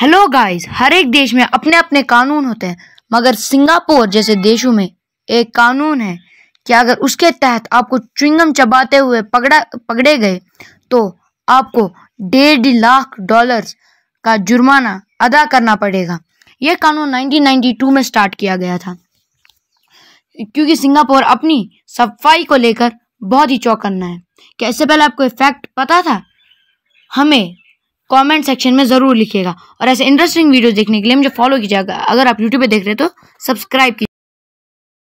hello guys हर एक देश में अपने अपने कानून होते हैं मगर सिंगापुर जैसे देशों में एक कानून है कि अगर उसके तहत आपको चुंगम चबाते हुए पकड़ा पकड़े गए तो आपको डेढ़ लाख डॉलर्स का जुर्माना अदा करना पड़ेगा यह कानून 1992 में स्टार्ट किया गया था क्योंकि सिंगापुर अपनी सफाई को लेकर बहुत ही चौकन्ना है क्या इससे पहले आपको फैक्ट पता था हमें कमेंट सेक्शन में ज़रूर लिखिएगा और ऐसे इंटरेस्टिंग वीडियो देखने के लिए मुझे फॉलो कीजिएगा अगर आप यूट्यूब पर देख रहे हैं तो सब्सक्राइब कीजिए